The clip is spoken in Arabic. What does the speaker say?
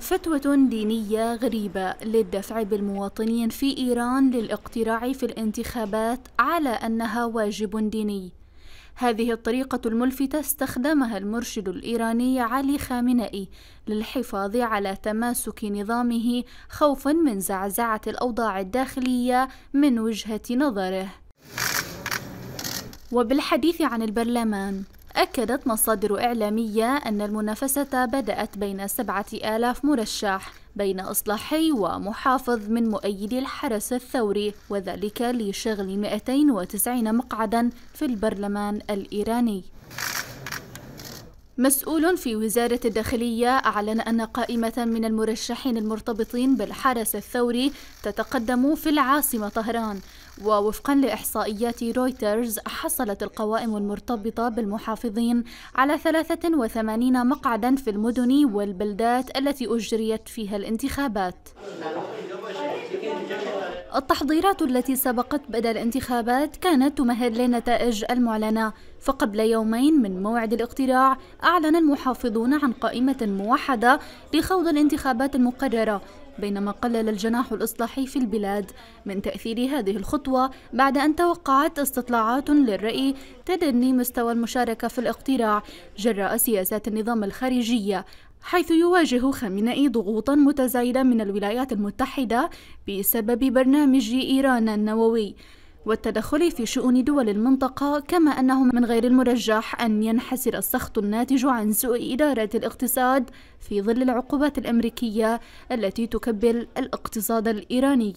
فتوى دينية غريبة للدفع بالمواطنين في إيران للاقتراع في الانتخابات على أنها واجب ديني. هذه الطريقة الملفتة استخدمها المرشد الإيراني علي خامنئي للحفاظ على تماسك نظامه خوفا من زعزعة الأوضاع الداخلية من وجهة نظره. وبالحديث عن البرلمان أكدت مصادر إعلامية أن المنافسة بدأت بين سبعة آلاف مرشح بين إصلاحي ومحافظ من مؤيدي الحرس الثوري وذلك لشغل 290 مقعدا في البرلمان الإيراني مسؤول في وزارة الداخلية أعلن أن قائمة من المرشحين المرتبطين بالحرس الثوري تتقدم في العاصمة طهران ووفقا لإحصائيات رويترز حصلت القوائم المرتبطة بالمحافظين على 83 مقعدا في المدن والبلدات التي أجريت فيها الانتخابات التحضيرات التي سبقت بدء الانتخابات كانت تمهد للنتائج المعلنة فقبل يومين من موعد الاقتراع أعلن المحافظون عن قائمة موحدة لخوض الانتخابات المقررة بينما قلل الجناح الإصلاحي في البلاد من تأثير هذه الخطوة بعد أن توقعت استطلاعات للرأي تدني مستوى المشاركة في الاقتراع جراء سياسات النظام الخارجية حيث يواجه خامنئي ضغوطا متزايدة من الولايات المتحدة بسبب برنامج إيران النووي والتدخل في شؤون دول المنطقة كما أنه من غير المرجح أن ينحسر السخط الناتج عن سوء إدارة الاقتصاد في ظل العقوبات الأمريكية التي تكبل الاقتصاد الإيراني